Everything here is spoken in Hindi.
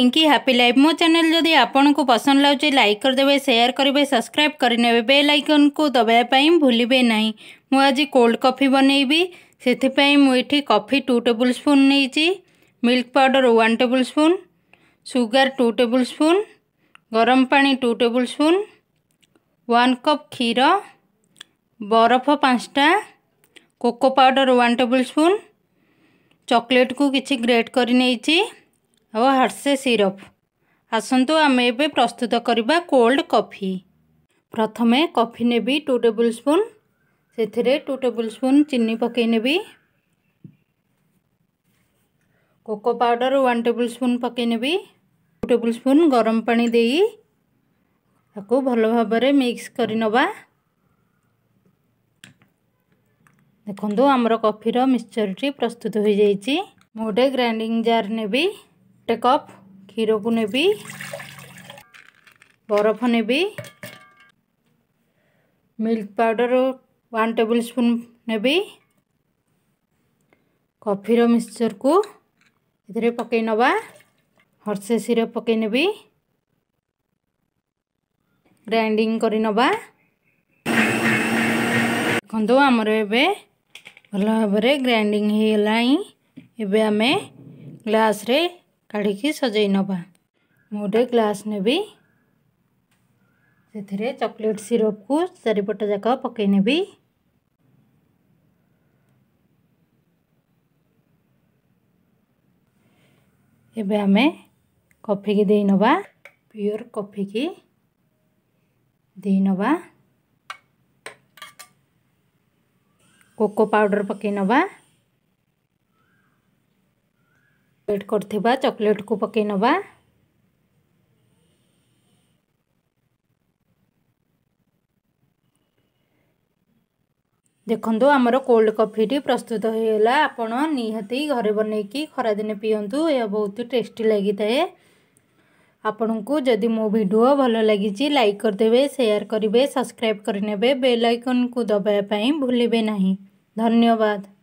पिंकी हापी लाइफ मो चैनल जदि आपण को पसंद लगे लाइक करदे सेयार करेंगे सब्सक्राइब करे बेल आइकन को दबापी भूलें ना मुझे कोल्ड कफी बनईबी से मुझे कफी टू टेबुल स्पून नहीं milk powder one table spoon sugar two table spoon गरम पा two table spoon one cup क्षीर बरफ पांचटा cocoa powder one table spoon chocolate को किसी ग्रेट कर ଓ ହାର୍ସେ ସିରପ୍ ଆସନ୍ତୁ ଆମେ ଏବେ ପ୍ରସ୍ତୁତ କରିବା କୋଲ୍ଡ କଫି ପ୍ରଥମେ କଫି ନେବି ଟୁ ଟେବୁଲ୍ ସ୍ପୁନ୍ ସେଥିରେ ଟୁ ଟେବୁଲ୍ ସ୍ପୁନ୍ ଚିନି ପକାଇ ନେବି cocoa powder one table spoon ପକାଇ ନେବି ଟୁ ଟେବୁଲ୍ ସ୍ପୁନ୍ ଗରମ ପାଣି ଦେଇ ତାକୁ ଭଲ ଭାବରେ ମିକ୍ସ କରିନେବା ଦେଖନ୍ତୁ ଆମର କଫିର ମିକ୍ସଚର୍ଟି ପ୍ରସ୍ତୁତ ହୋଇଯାଇଛି ମୁଁ ଗୋଟେ ଗ୍ରାଇଣ୍ଡିଂ ଜାର୍ ନେବି गोटे कप क्षीर को नेबी बरफ ने milk powder one table spoon ने कफिर मिक्सचर को इधरे पके नवा हर्से सीरप पके ने ग्राइंडिंग कर देखो आमर एवं भल भाव ग्राइंडिंग ग्लास रे काढ़ सजे नवा मुझे ग्लास नेबी से चकोलेट सिरप को चारिपट जाक पकईने हमें कॉफी की दे नवा प्योर कॉफी की दे नवा कोको पाउडर पकईनवा मेल्ट कर चॉकलेट को पकई नवा ଦେଖନ୍ତୁ ଆମର କୋଲ୍ଡ କଫିଟି ପ୍ରସ୍ତୁତ ହୋଇଗଲା ଆପଣ ନିହାତି ଘରେ ବନେଇକି ଖରାଦିନେ ପିଅନ୍ତୁ ଏହା ବହୁତ ଟେଷ୍ଟି ଲାଗିଥାଏ ଆପଣଙ୍କୁ ଯଦି ମୋ ଭିଡ଼ିଓ ଭଲ ଲାଗିଛି ଲାଇକ୍ କରିଦେବେ ସେୟାର କରିବେ ସବସ୍କ୍ରାଇବ୍ କରିନେବେ ବେଲ୍ ଆଇକନ୍କୁ ଦବାଇବା ପାଇଁ ଭୁଲିବେ ନାହିଁ ଧନ୍ୟବାଦ